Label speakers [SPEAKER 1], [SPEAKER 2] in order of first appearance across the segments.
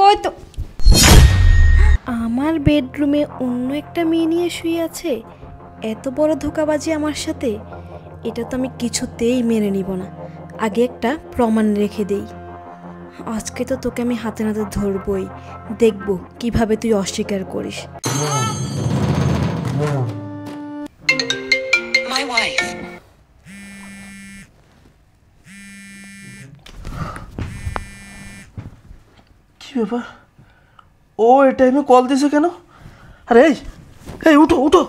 [SPEAKER 1] কই তো আমার বেডরুমে অন্য একটা মেয়ে নিয়ে শুয়ে আছে এত বড় ধোকাবাজি আমার সাথে এটা তো আমি কিছুতেই মেনে নিব না আগে একটা প্রমাণ রেখে দেই আজকে তো তোকে আমি হাতে নাতে ধরবই দেখব কিভাবে তুই অস্বীকার করিস
[SPEAKER 2] বাবা ও এ টাইমে কল দিছে কেন আরে এই এই উঠো উঠো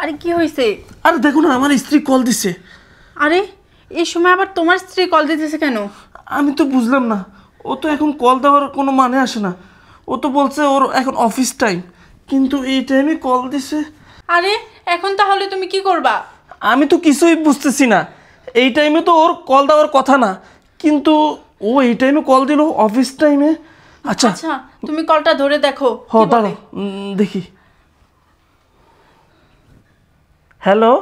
[SPEAKER 2] আরে কি হয়েছে আরে দেখো না আমার স্ত্রী কল দিছে আরে এই সময় আবার তোমার স্ত্রী কল দিতেছে কেন আমি তো বুঝলাম না ও তো এখন কল দেওয়ার কোনো মানে আসে না ও তো বলছে ওর এখন অফিস টাইম কিন্তু এই টাইমে কল দিছে আরে এখন তাহলে তুমি কি করবা আমি তো কিছুই বুঝতেছি না এই টাইমে তো ওর কল দেওয়ার কথা না কিন্তু ও এই টাইমে কল দিল অফিস টাইমে আচ্ছা আচ্ছা তুমি কলটা ধরে দেখো হ দেখি হ্যালো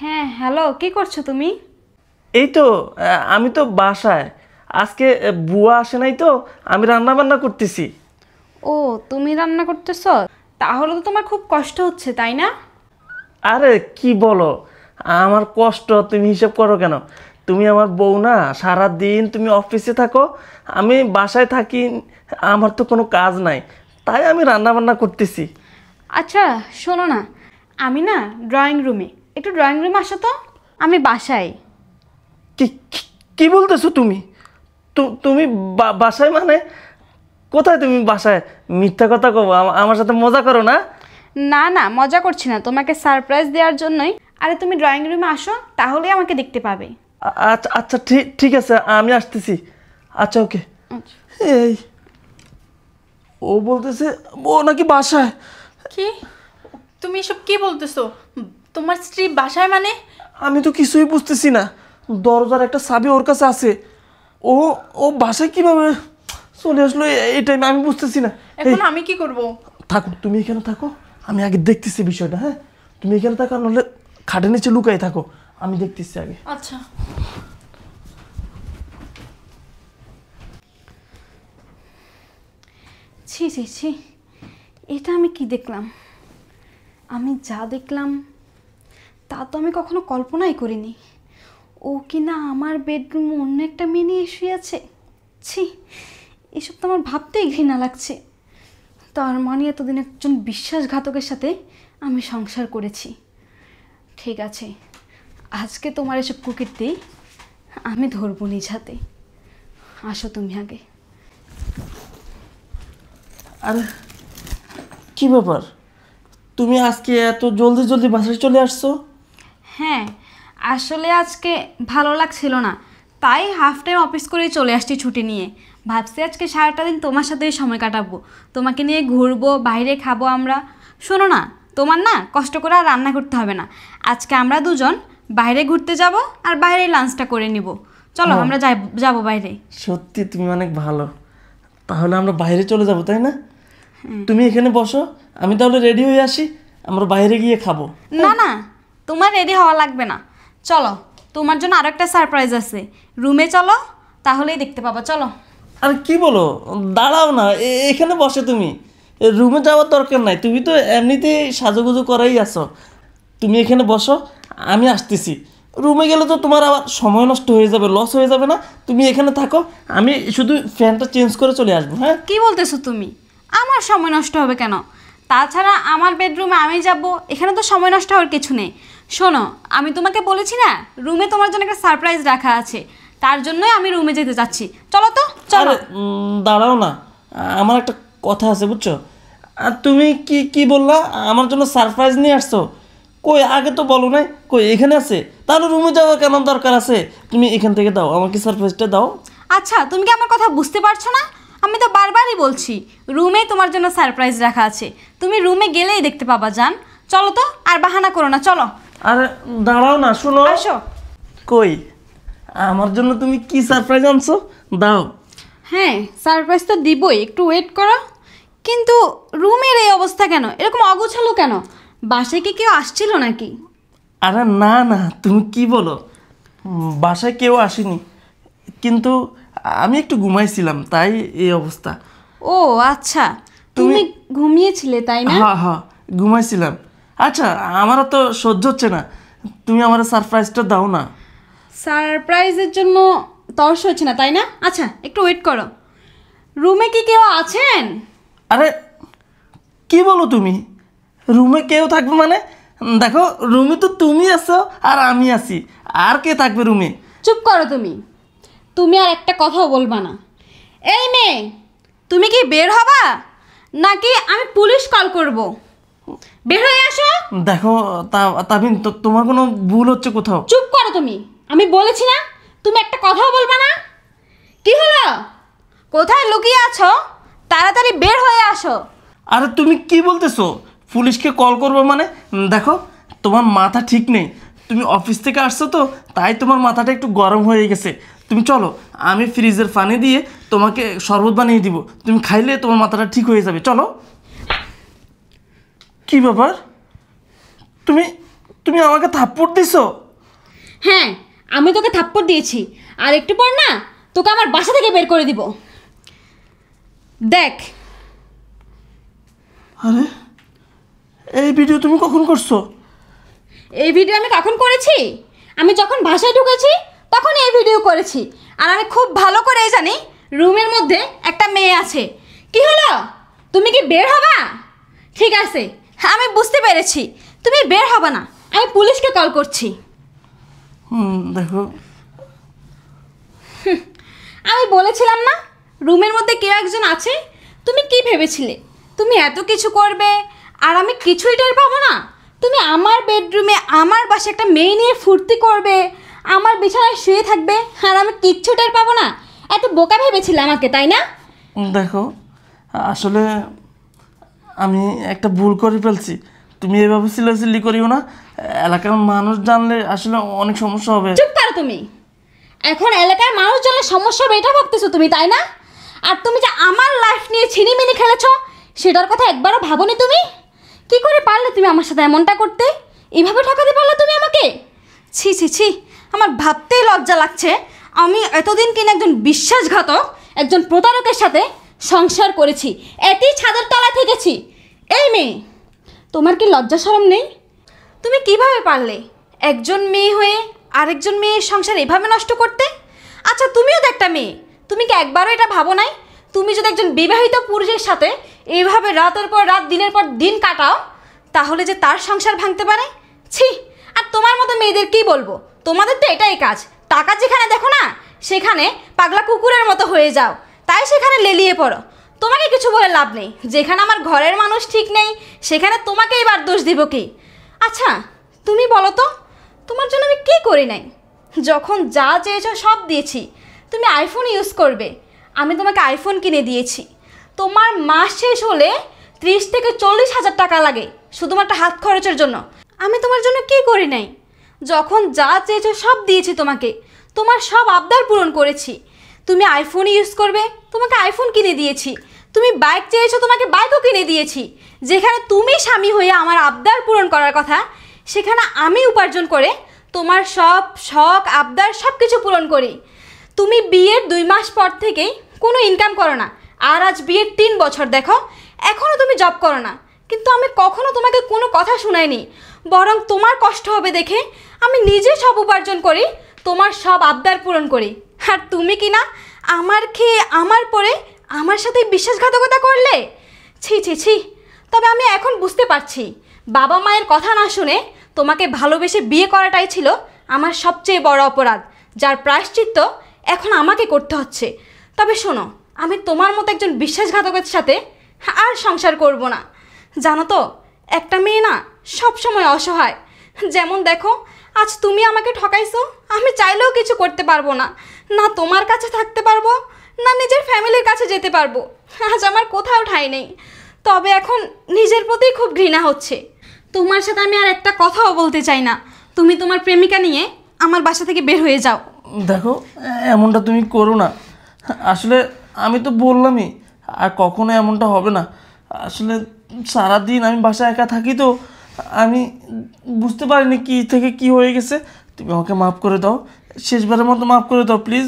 [SPEAKER 1] হ্যাঁ হ্যালো কি করছো তুমি
[SPEAKER 2] এই তো আমি তো বাসায় আজকে বুয়া আসে নাই তো আমি রান্না বান্না করতেছি
[SPEAKER 1] ও তুমি রান্না করতেছ তাহলে তো তোমার খুব কষ্ট হচ্ছে তাই না
[SPEAKER 2] আরে কি বলো আমার কষ্ট তুমি হিসাব করো কেন তুমি আমার বউ না সারা দিন তুমি অফিসে থাকো আমি বাসায় থাকি আমার তো কোনো কাজ নাই তাই আমি রান্নাবান্না করতেছি
[SPEAKER 1] আচ্ছা শোনো না আমি না ড্রয়িং রুমে একটু ড্রয়িং রুমে আসো তো
[SPEAKER 2] আমি বাসায় কি কি বলতেছো তুমি তুমি বাসায় মানে কোথায় তুমি বাসায় মিথ্যা কথা কবো আমার সাথে মজা করো না
[SPEAKER 1] না না মজা করছি না তোমাকে সারপ্রাইজ দেওয়ার জন্যই আরে তুমি ড্রয়িং রুমে আসো তাহলেই আমাকে দেখতে পাবে
[SPEAKER 2] আচ্ছা, আচ্ছা ঠিক আছে আমি আসতেছি আচ্ছা ওকে আচ্ছা। এই ও বলতেছে ও নাকি বাসায় কি তুমি এসব কি বলতেছো তোমার স্ত্রী বাসায় মানে আমি তো কিছুই বুঝতেছি না দরজার একটা সাবি ওর কাছে আছে ও ও বাসায় কিভাবে চলে আসলো এই টাইমে আমি বুঝতেছি না এখন আমি কি করব থাকো তুমি এখানে থাকো আমি আগে দেখতেছি বিষয়টা হ্যাঁ তুমি এখানে থাকো নাহলে খাটের নিচে লুকাই থাকো আমি দেখতেছি আগে
[SPEAKER 1] আচ্ছা ছি ছি ছি এটা আমি কি দেখলাম আমি যা দেখলাম তা তো আমি কখনো কল্পনাই করিনি ও কি না আমার বেডরুম অন্য একটা মেয়ে নিয়ে শুয়ে আছে ছি এসব তো আমার ভাবতেই ঘৃণা লাগছে তার মানে এতদিন একজন বিশ্বাসঘাতকের সাথে আমি সংসার করেছি ঠিক আছে আজকে তোমার এসব কুকিরতেই আমি ধরবো নিজ হাতে আসো তুমি আগে
[SPEAKER 2] আরে কি ব্যাপার তুমি আজকে এত জলদি জলদি বাসায় চলে আসছো
[SPEAKER 1] হ্যাঁ আসলে আজকে ভালো লাগছিল না তাই হাফ টাইম অফিস করে চলে আসছি ছুটি নিয়ে ভাবছি আজকে সারাটা দিন তোমার সাথেই সময় কাটাবো তোমাকে নিয়ে ঘুরবো বাইরে খাবো আমরা শোনো না তোমার না কষ্ট করে আর রান্না করতে হবে না আজকে আমরা দুজন বাইরে ঘুরতে যাব আর বাইরে লাঞ্চটা করে নিব চলো আমরা যাই যাব বাইরে
[SPEAKER 2] সত্যি তুমি অনেক ভালো তাহলে আমরা বাইরে চলে যাব তাই না
[SPEAKER 1] হ্যাঁ।
[SPEAKER 2] তুমি এখানে বসো আমি তাহলে রেডি হয়ে আসি আমরা বাইরে গিয়ে খাবো
[SPEAKER 1] না না তোমার রেডি হওয়া লাগবে না চলো তোমার জন্য আরো একটা সারপ্রাইজ আছে রুমে চলো তাহলেই দেখতে পাবো চলো
[SPEAKER 2] আর কি বলো দাঁড়াও না এখানে বসে তুমি রুমে যাওয়ার দরকার নাই তুমি তো এমনিতেই সাজুগুজু করাই আছো তুমি এখানে বসো আমি আসতেছি রুমে গেলে তো তোমার আবার সময় নষ্ট হয়ে যাবে লস হয়ে যাবে না তুমি এখানে থাকো আমি শুধু ফ্যানটা চেঞ্জ করে চলে আসবো
[SPEAKER 1] হ্যাঁ কি বলতেছো তুমি আমার সময় নষ্ট হবে কেন তাছাড়া আমার বেডরুমে আমি যাব এখানে তো সময় নষ্ট হওয়ার কিছু নেই শোনো আমি তোমাকে বলেছি না রুমে তোমার জন্য একটা সারপ্রাইজ রাখা আছে তার জন্যই আমি রুমে যেতে চাচ্ছি চলো তো চলো
[SPEAKER 2] দাঁড়াও না আমার একটা কথা আছে বুঝছো তুমি কি কি বললা আমার জন্য সারপ্রাইজ নিয়ে আসছো কই আগে তো বলো নাই কই এখানে আছে তাহলে রুমে যাওয়ার কেন দরকার আছে তুমি এখান থেকে দাও আমাকে সারপ্রাইজটা দাও আচ্ছা তুমি কি আমার কথা বুঝতে পারছো না আমি তো
[SPEAKER 1] বারবারই বলছি রুমে তোমার জন্য সারপ্রাইজ রাখা আছে তুমি রুমে গেলেই দেখতে পাবা যান
[SPEAKER 2] চলো তো আর বাহানা করো না চলো আরে দাঁড়াও না শোনো আসো কই আমার জন্য তুমি কি সারপ্রাইজ আনছো দাও
[SPEAKER 1] হ্যাঁ সারপ্রাইজ তো দিবই একটু ওয়েট করো কিন্তু রুমের এই অবস্থা কেন এরকম অগোছালো কেন বাসায় কি কেউ আসছিল নাকি
[SPEAKER 2] আরে না না তুমি কি বলো বাসায় কেউ আসেনি কিন্তু আমি একটু ঘুমাইছিলাম তাই এই অবস্থা ও আচ্ছা তুমি ঘুমিয়েছিলে তাই না হ্যাঁ হ্যাঁ ঘুমাইছিলাম আচ্ছা আমার তো সহ্য হচ্ছে না তুমি আমার সারপ্রাইজটা দাও না
[SPEAKER 1] সারপ্রাইজের জন্য তর্স হচ্ছে না তাই না আচ্ছা একটু ওয়েট করো রুমে কি
[SPEAKER 2] কেউ আছেন আরে কি বলো তুমি রুমে কেউ থাকবে মানে দেখো রুমে তো তুমি আছো আর আমি আছি আর কে থাকবে রুমে
[SPEAKER 1] চুপ করো তুমি তুমি আর একটা কথাও বলবা না এই মেয়ে তুমি কি বের হবা নাকি আমি পুলিশ কল করব বের হয়ে আসো
[SPEAKER 2] দেখো তাবিন তোমার কোনো ভুল হচ্ছে কোথাও
[SPEAKER 1] চুপ করো তুমি আমি বলেছি না তুমি একটা কথাও বলবা না কি হলো কোথায় লুকিয়ে আছো তাড়াতাড়ি বের হয়ে আসো
[SPEAKER 2] আরে তুমি কি বলতেছো পুলিশকে কল করবো মানে দেখো তোমার মাথা ঠিক নেই তুমি অফিস থেকে আসছো তো তাই তোমার মাথাটা একটু গরম হয়ে গেছে তুমি চলো আমি ফ্রিজের পানি দিয়ে তোমাকে শরবত বানিয়ে দিব তুমি খাইলে তোমার মাথাটা ঠিক হয়ে যাবে চলো কি ব্যাপার তুমি তুমি আমাকে থাপ্পড় দিছো হ্যাঁ আমি তোকে
[SPEAKER 1] থাপ্পড় দিয়েছি আর একটু পর না তোকে আমার বাসা থেকে বের করে দিব দেখ আরে এই ভিডিও তুমি কখন করছো এই ভিডিও আমি কখন করেছি আমি যখন ভাষায় ঢুকেছি তখন এই ভিডিও করেছি আর আমি খুব ভালো করে জানি রুমের মধ্যে একটা মেয়ে আছে কি হলো তুমি কি বের হবা ঠিক আছে আমি বুঝতে পেরেছি তুমি বের হবা না আমি পুলিশকে কল করছি
[SPEAKER 2] হুম দেখো
[SPEAKER 1] আমি বলেছিলাম না রুমের মধ্যে কেউ একজন আছে তুমি কি ভেবেছিলে তুমি এত কিছু করবে আর আমি কিছুই টের পাবো না তুমি আমার বেডরুমে আমার বাসে একটা মেয়ে নিয়ে ফুর্তি করবে আমার বিছানায়
[SPEAKER 2] শুয়ে থাকবে আর আমি কিচ্ছু টের পাবো না এত বোকা ভেবেছিল আমাকে তাই না দেখো আসলে আমি একটা ভুল করে ফেলছি তুমি এভাবে সিলাসিলি করিও না এলাকার মানুষ জানলে আসলে অনেক সমস্যা হবে চুপ করো তুমি এখন এলাকার মানুষ জানলে সমস্যা হবে এটা ভাবতেছো তুমি তাই না আর তুমি যে আমার
[SPEAKER 1] লাইফ নিয়ে ছিনিমিনি খেলেছো সেটার কথা একবারও ভাবনি তুমি কি করে পারলে তুমি আমার সাথে এমনটা করতে এইভাবে ঠকাতে পারলে তুমি আমাকে ছি ছি ছি আমার ভাবতেই লজ্জা লাগছে আমি এতদিন কিনা একজন বিশ্বাসঘাতক একজন প্রতারকের সাথে সংসার করেছি এতই ছাদের তলায় থেকেছি এই মেয়ে তোমার কি লজ্জা সরম নেই তুমি কিভাবে পারলে একজন মেয়ে হয়ে আরেকজন মেয়ের সংসার এভাবে নষ্ট করতে আচ্ছা তুমিও তো একটা মেয়ে তুমি কি একবারও এটা ভাবো নাই তুমি যদি একজন বিবাহিত পুরুষের সাথে এইভাবে রাতের পর রাত দিনের পর দিন কাটাও তাহলে যে তার সংসার ভাঙতে পারে ছি আর তোমার মতো মেয়েদের কি বলবো তোমাদের তো এটাই কাজ টাকা যেখানে দেখো না সেখানে পাগলা কুকুরের মতো হয়ে যাও তাই সেখানে লেলিয়ে পড়ো তোমাকে কিছু বলে লাভ নেই যেখানে আমার ঘরের মানুষ ঠিক নেই সেখানে তোমাকে এবার দোষ দিব কি আচ্ছা তুমি বলো তো তোমার জন্য আমি কী করি নাই যখন যা চেয়েছ সব দিয়েছি তুমি আইফোন ইউজ করবে আমি তোমাকে আইফোন কিনে দিয়েছি তোমার মাস শেষ হলে ত্রিশ থেকে চল্লিশ হাজার টাকা লাগে শুধুমাত্র হাত খরচের জন্য আমি তোমার জন্য কি করি নাই যখন যা চেয়েছো সব দিয়েছি তোমাকে তোমার সব আবদার পূরণ করেছি তুমি আইফোন ইউজ করবে তোমাকে আইফোন কিনে দিয়েছি তুমি বাইক চেয়েছো তোমাকে বাইকও কিনে দিয়েছি যেখানে তুমি স্বামী হয়ে আমার আবদার পূরণ করার কথা সেখানে আমি উপার্জন করে তোমার সব শখ আবদার সব কিছু পূরণ করি তুমি বিয়ের দুই মাস পর থেকেই কোনো ইনকাম করো না আর আজ বিয়ের তিন বছর দেখো এখনও তুমি জব করো না কিন্তু আমি কখনো তোমাকে কোনো কথা শুনাইনি বরং তোমার কষ্ট হবে দেখে আমি নিজে সব উপার্জন করি তোমার সব আবদার পূরণ করি আর তুমি কি না আমার খেয়ে আমার পরে আমার সাথে বিশ্বাসঘাতকতা করলে ছি ছি ছি তবে আমি এখন বুঝতে পারছি বাবা মায়ের কথা না শুনে তোমাকে ভালোবেসে বিয়ে করাটাই ছিল আমার সবচেয়ে বড় অপরাধ যার প্রায়শ্চিত্ত এখন আমাকে করতে হচ্ছে তবে শোনো আমি তোমার মতো একজন বিশ্বাসঘাতকের সাথে আর সংসার করব না জানো তো একটা মেয়ে না সব সময় অসহায় যেমন দেখো আজ তুমি আমাকে ঠকাইছো আমি চাইলেও কিছু করতে পারবো না না তোমার কাছে থাকতে পারবো না নিজের ফ্যামিলির কাছে যেতে পারবো আজ আমার কোথাও ঠাই নেই তবে এখন নিজের প্রতি খুব ঘৃণা হচ্ছে তোমার সাথে আমি আর একটা কথাও বলতে চাই না তুমি তোমার প্রেমিকা নিয়ে আমার বাসা থেকে বের হয়ে যাও
[SPEAKER 2] দেখো এমনটা তুমি করো না আসলে আমি তো বললামই আর কখনো এমনটা হবে না আসলে সারাদিন আমি বাসায় একা থাকি তো আমি বুঝতে পারিনি কি থেকে কি হয়ে গেছে তুমি আমাকে মাফ করে দাও শেষবারের মতো মাফ করে দাও প্লিজ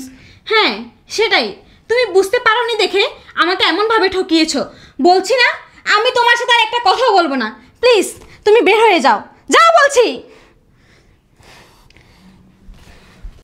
[SPEAKER 2] হ্যাঁ সেটাই তুমি বুঝতে পারোনি দেখে আমাকে এমনভাবে
[SPEAKER 1] ঠকিয়েছো বলছি না আমি তোমার সাথে আর একটা কথা বলবো না প্লিজ তুমি বের হয়ে যাও যাও বলছি